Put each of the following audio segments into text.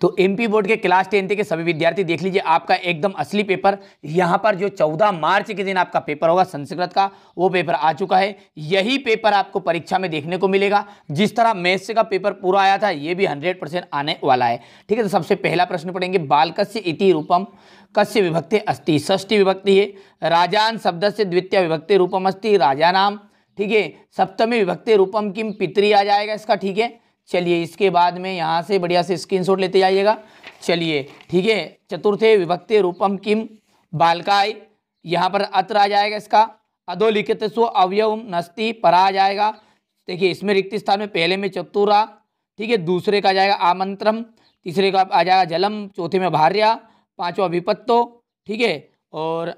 तो MP board के class tenth के सभी विद्यार्थी देख लीजिए आपका एकदम असली पेपर यहाँ पर जो चौदह मार्च के दिन आपका पेपर होगा संस्कृत का वो पेपर आ चुका है यही पेपर आपको परीक्षा में देखने को मिलेगा जिस तरह मैथ्स का पेपर पूरा आया था ये भी हंड्रेड आने वाला है ठीक है तो सबसे पहला प्रश्न पढ़ेंगे बालकस्य इति रूपम कस्य विभक्ति अस्थि षष्ठी विभक्ति है राजान शब्द से द्वितीय विभक्ति रूपम अस्थि राजा नाम ठीक है सप्तमी विभक्ति रूपम किम पितरी आ जाएगा इसका ठीक है चलिए इसके बाद में यहाँ से बढ़िया से स्क्रीन लेते जाइएगा चलिए ठीक है चतुर्थे विभक्ति रूपम किम बालकाय यहाँ पर अत्र आ जाएगा इसका अधोलिखित स्व अवयव नस्ती परा आ जाएगा देखिए इसमें रिक्त स्थान में पहले में चतुरा ठीक है दूसरे का जाएगा आमंत्रम तीसरे का आ जाएगा जलम चौथे में भार्या पाँचवा विपत्तो ठीक है और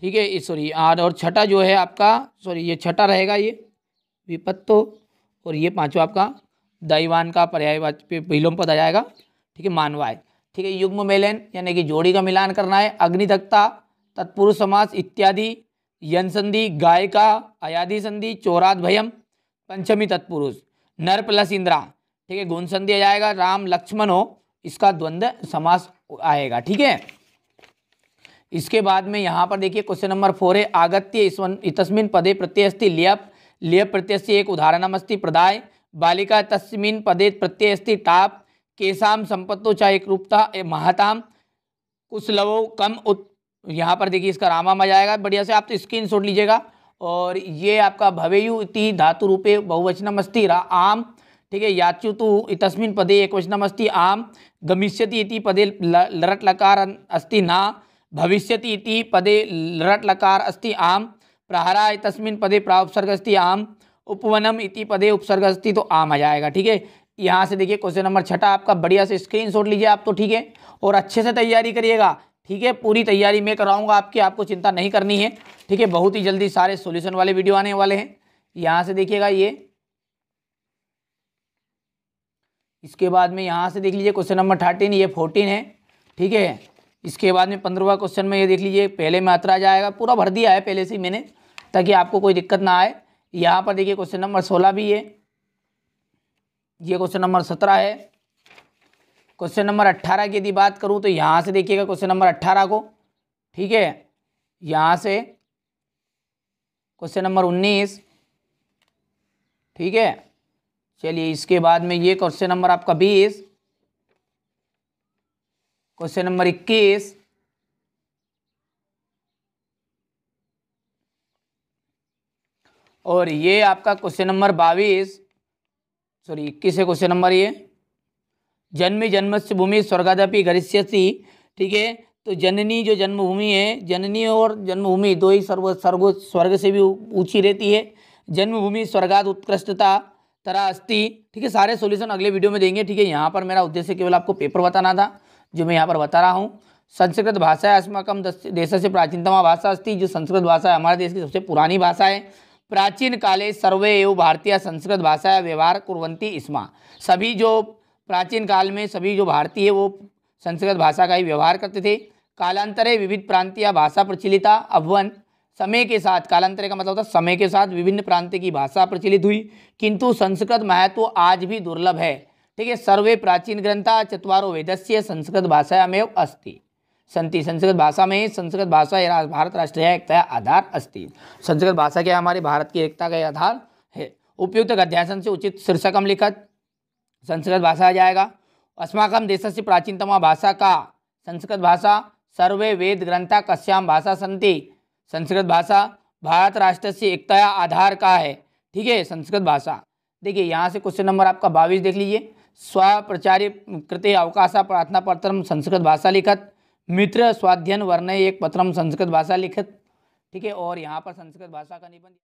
ठीक है सॉरी और छठा जो है आपका सॉरी ये छठा रहेगा ये विपत्तो और ये पाँचवा आपका दैवान का पर्याय विलोम पद आ जाएगा ठीक है मानवाय ठीक है युग्म मेलन यानी कि जोड़ी का मिलान करना है अग्निधक्ता तत्पुरुष समास इत्यादि यन संधि गाय का अयाधि संधि चौराद भयम पंचमी तत्पुरुष नर प्लस इंद्रा ठीक है गुण संधि आ जाएगा राम लक्ष्मण हो इसका द्वंद्व समास आएगा ठीक है इसके बाद में यहाँ पर देखिए क्वेश्चन नंबर फोर है आगत्य इसवन पदे पदे अस्थि लियप लियप प्रत्यय एक अस्थि प्रदाय बालिका तस्मिन पदे प्रत्यय अस्थि ताप केशा संपत्तो चाहे एक रूपता महाताम कुशलवो कम उत यहाँ पर देखिए इसका रामा मजा जाएगा बढ़िया से आप तो स्क्रीन शॉट लीजिएगा और ये आपका भवेयु इति धातु रूपे बहुवचनमस्ति रा आम ठीक है याच्यु तो तस्मिन पदे एक वचनमस्ति आम गमिष्यति इति पदे लरट लकार अस्ति ना भविष्यति इति पदे लरट लकार अस्ति आम प्रहरा तस्मिन पदे प्रावसर्ग अस्ति आम उपवनम इति पदे उपसर्ग अस्ति तो आम आ जाएगा ठीक है यहाँ से देखिए क्वेश्चन नंबर छठा आपका बढ़िया से स्क्रीनशॉट लीजिए आप तो ठीक है और अच्छे से तैयारी करिएगा ठीक है पूरी तैयारी मैं कराऊंगा आपकी आपको चिंता नहीं करनी है ठीक है बहुत ही जल्दी सारे सोल्यूशन वाले वीडियो आने वाले हैं यहाँ से देखिएगा ये इसके बाद में यहाँ से देख लीजिए क्वेश्चन नंबर थर्टीन ये फोर्टीन है ठीक है इसके बाद में पंद्रहवा क्वेश्चन में ये देख लीजिए पहले में अतरा जाएगा पूरा भर दिया है पहले से मैंने ताकि आपको कोई दिक्कत ना आए यहाँ पर देखिए क्वेश्चन नंबर सोलह भी है ये क्वेश्चन नंबर सत्रह है क्वेश्चन नंबर अट्ठारह की यदि बात करूँ तो यहाँ से देखिएगा क्वेश्चन नंबर अट्ठारह को ठीक है यहाँ से क्वेश्चन नंबर उन्नीस ठीक है चलिए इसके बाद में ये क्वेश्चन नंबर आपका बीस क्वेश्चन नंबर इक्कीस और ये आपका क्वेश्चन नंबर बाईस सॉरी इक्कीस है क्वेश्चन नंबर ये जन्म जन्मस्य भूमि स्वर्गादपि गरिष्यति ठीक है तो जननी जो जन्मभूमि है जननी और जन्मभूमि दो ही सर्व सर्व स्वर्ग से भी ऊँची रहती है जन्मभूमि स्वर्गाद उत्कृष्टता तरह अस्थि ठीक है सारे सॉल्यूशन अगले वीडियो में देंगे ठीक है यहाँ पर मेरा उद्देश्य केवल आपको पेपर बताना था जो मैं यहाँ पर बता रहा हूँ संस्कृत भाषा है अस्माकम देश से प्राचीनतमा भाषा अस्थि जो संस्कृत भाषा है हमारे देश की सबसे पुरानी भाषा है प्राचीन काले सर्वे एवं भारतीय संस्कृत भाषा व्यवहार कुरंती इसमा सभी जो प्राचीन काल में सभी जो भारतीय वो संस्कृत भाषा का ही व्यवहार करते थे कालांतरे विविध प्रांतीय भाषा प्रचलिता अभवन समय के साथ कालांतरे का मतलब था समय के साथ विभिन्न प्रांत की भाषा प्रचलित हुई किंतु संस्कृत महत्व आज भी दुर्लभ है ठीक है सर्वे प्राचीन ग्रंथा चतवारों वेदस्य संस्कृत में अस्थित संति संस्कृत भाषा में संस्कृत भाषा भारत राष्ट्रीय एकता आधार अस्ति संस्कृत भाषा क्या हमारे भारत की एकता का आधार है उपयुक्त अध्यासन से उचित शीर्षक हम लिखत संस्कृत भाषा आ जाएगा अस्माकम देश से प्राचीनतमा भाषा का संस्कृत भाषा सर्वे वेद ग्रंथा कश्याम भाषा संति संस्कृत भाषा भारत राष्ट्र से एकता आधार का है ठीक है संस्कृत भाषा देखिए यहाँ से क्वेश्चन नंबर आपका बाईस देख लीजिए स्वप्रचार्य कृत्य अवकाशा प्रार्थना पत्र संस्कृत भाषा लिखत मित्र स्वाध्ययन वर्ण एक पत्रम संस्कृत भाषा लिखित ठीक है और यहाँ पर संस्कृत भाषा का निबंध